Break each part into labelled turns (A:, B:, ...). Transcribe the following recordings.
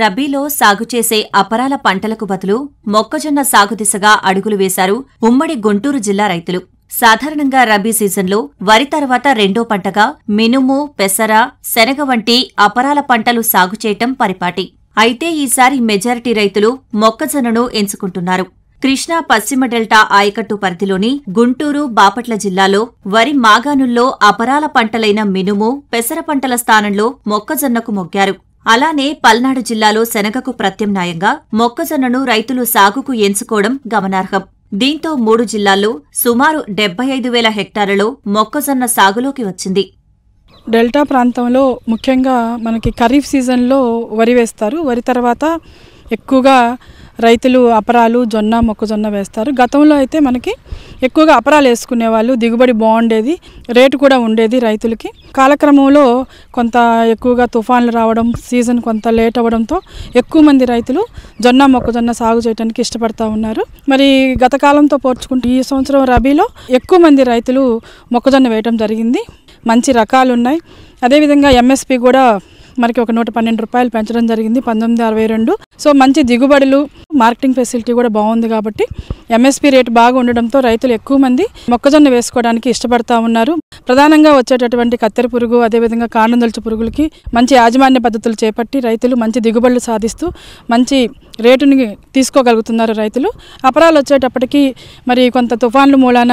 A: రబీలో సాగు చేసే అపరాల పంటలకు బదులు మొక్కజొన్న సాగు దిశగా అడుగులు వేశారు ఉమ్మడి గుంటూరు జిల్లా రైతులు సాధారణంగా రబీ సీజన్లో వరి తర్వాత రెండో పంటగా మినుము పెసర శనగ వంటి అపరాల పంటలు సాగు చేయటం పరిపాటి అయితే ఈసారి మెజారిటీ రైతులు మొక్కజొన్నను ఎంచుకుంటున్నారు కృష్ణా పశ్చిమ డెల్టా ఆయకట్టు పరిధిలోని గుంటూరు బాపట్ల జిల్లాలో వరి మాగానుల్లో అపరాల పంటలైన మినుము పెసర పంటల స్థానంలో మొక్కజొన్నకు మొగ్గారు అలానే పల్నాడు జిల్లాలో శనగకు ప్రత్యామ్నాయంగా మొక్కజొన్నను రైతులు సాగుకు ఎంచుకోవడం గమనార్హం దీంతో మూడు జిల్లాల్లో సుమారు డెబ్బై ఐదు వేల హెక్టార్లలో మొక్కజొన్న సాగులోకి
B: వచ్చింది డెల్టా ప్రాంతంలో ముఖ్యంగా మనకి ఖరీఫ్ సీజన్లో వరి వేస్తారు వరి తర్వాత ఎక్కువగా రైతులు అపరాలు జొన్న మొక్కజొన్న వేస్తారు గతంలో అయితే మనకి ఎక్కువగా అపరాలు వేసుకునేవాళ్ళు దిగుబడి బాగుండేది రేటు కూడా ఉండేది రైతులకి కాలక్రమంలో కొంత ఎక్కువగా తుఫాన్లు రావడం సీజన్ కొంత లేట్ అవ్వడంతో ఎక్కువ మంది రైతులు జొన్న మొక్కజొన్న సాగు చేయడానికి ఇష్టపడతా ఉన్నారు మరి గత కాలంతో పోల్చుకుంటే ఈ సంవత్సరం రబీలో ఎక్కువ మంది రైతులు మొక్కజొన్న వేయడం జరిగింది మంచి రకాలు ఉన్నాయి అదేవిధంగా ఎంఎస్పి కూడా మనకి ఒక నూట పన్నెండు రూపాయలు పెంచడం జరిగింది పంతొమ్మిది అరవై రెండు సో మంచి దిగుబడులు మార్కెటింగ్ ఫెసిలిటీ కూడా బాగుంది కాబట్టి ఎంఎస్పీ రేటు బాగా ఉండడంతో రైతులు ఎక్కువ మంది మొక్కజొన్న వేసుకోవడానికి ఇష్టపడతా ఉన్నారు ప్రధానంగా వచ్చేటటువంటి కత్తెర పురుగు అదేవిధంగా కాండందొలుచు పురుగులకి మంచి యాజమాన్య పద్ధతులు చేపట్టి రైతులు మంచి దిగుబడులు సాధిస్తూ మంచి రేటుని తీసుకోగలుగుతున్నారు రైతులు అపరాలు వచ్చేటప్పటికి మరి కొంత తుఫాన్లు మూలాన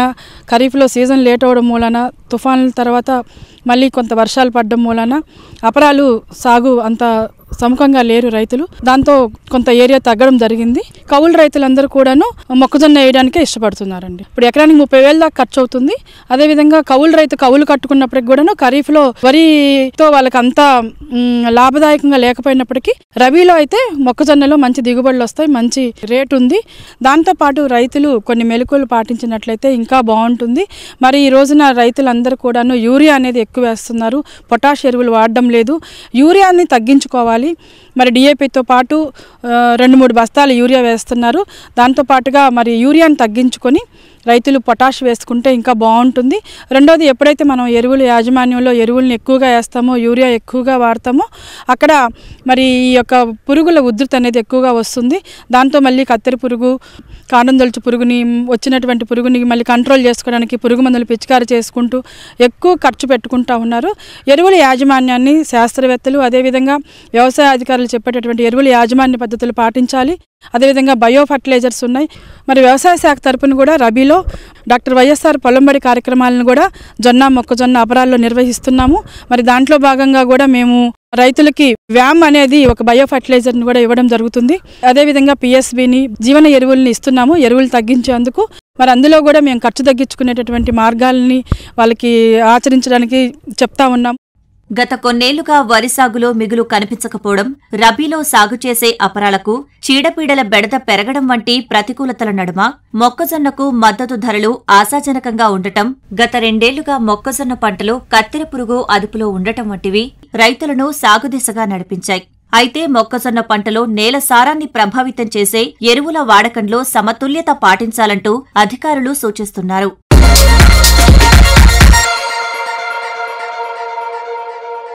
B: ఖరీఫ్లో సీజన్ లేట్ అవ్వడం మూలాన తుఫాన్ల తర్వాత మళ్ళీ కొంత వర్షాలు పడడం మూలాన అపరాలు సాగు అంత సముఖంగా లేరు రైతులు దాంతో కొంత ఏరియా తగ్గడం జరిగింది కౌలు రైతులందరూ కూడాను మొక్కజొన్న వేయడానికే ఇష్టపడుతున్నారండి ఇప్పుడు ఎకరానికి ముప్పై వేల దాకా ఖర్చు అవుతుంది అదేవిధంగా కౌలు రైతు కౌలు కట్టుకున్నప్పటికి కూడాను ఖరీఫ్లో వరితో వాళ్ళకి అంత లాభదాయకంగా లేకపోయినప్పటికీ రబీలో అయితే మొక్కజొన్నలో మంచి దిగుబడులు వస్తాయి మంచి రేటు ఉంది దాంతోపాటు రైతులు కొన్ని మెలకువలు పాటించినట్లయితే ఇంకా బాగుంటుంది మరి ఈ రోజున రైతులందరూ కూడాను యూరియా అనేది ఎక్కువ వేస్తున్నారు పొటాష్ ఎరువులు వాడడం లేదు యూరియాని తగ్గించుకోవాలి చేయాలి మరి డిఏపితో పాటు రెండు మూడు బస్తాలు యూరియా వేస్తున్నారు దాంతోపాటుగా మరి యూరియాను తగ్గించుకొని రైతులు పొటాష్ వేసుకుంటే ఇంకా బాగుంటుంది రెండోది ఎప్పుడైతే మనం ఎరువులు యాజమాన్యంలో ఎరువులను ఎక్కువగా వేస్తామో యూరియా ఎక్కువగా వాడతామో అక్కడ మరి ఈ యొక్క పురుగుల ఉధృతి అనేది ఎక్కువగా వస్తుంది దాంతో మళ్ళీ కత్తెర పురుగు కాండందొలుచు పురుగుని వచ్చినటువంటి పురుగుని మళ్ళీ కంట్రోల్ చేసుకోవడానికి పురుగు మందులు పిచికారి చేసుకుంటూ ఎక్కువ ఖర్చు పెట్టుకుంటూ ఉన్నారు ఎరువుల యాజమాన్యాన్ని శాస్త్రవేత్తలు అదేవిధంగా వ్యవసాయ అధికారులు చెప్పేటటువంటి ఎరువుల యాజమాన్య పద్ధతులు పాటించాలి అదేవిధంగా బయో ఫర్టిలైజర్స్ ఉన్నాయి మరి వ్యవసాయ శాఖ తరపున కూడా రబీలో డాక్టర్ వైఎస్ఆర్ పొలంబడి కార్యక్రమాలను కూడా జొన్న మొక్కజొన్న అపరాల్లో నిర్వహిస్తున్నాము మరి దాంట్లో భాగంగా కూడా మేము రైతులకి వ్యామ్ అనేది ఒక బయో ఫర్టిలైజర్ని కూడా ఇవ్వడం జరుగుతుంది అదేవిధంగా పిఎస్బిని జీవన ఎరువుల్ని ఇస్తున్నాము ఎరువులు తగ్గించేందుకు మరి అందులో కూడా మేము ఖర్చు తగ్గించుకునేటటువంటి మార్గాలని వాళ్ళకి ఆచరించడానికి చెప్తా ఉన్నాం గత కొన్నేళ్లుగా వరి సాగులో మిగులు కనిపించకపోవడం
A: రబీలో సాగు చేసే అపరాలకు చీడపీడల బెడద పెరగడం వంటి ప్రతికూలతల నడుమ మొక్కజొన్నకు మద్దతు ధరలు ఆశాజనకంగా ఉండటం గత రెండేళ్లుగా మొక్కజొన్న పంటలో కత్తెర పురుగు అదుపులో ఉండటం వంటివి రైతులను సాగు దిశగా నడిపించాయి అయితే మొక్కజొన్న పంటలో నేల సారాన్ని ప్రభావితం చేసే ఎరువుల వాడకంలో సమతుల్యత పాటించాలంటూ అధికారులు సూచిస్తున్నారు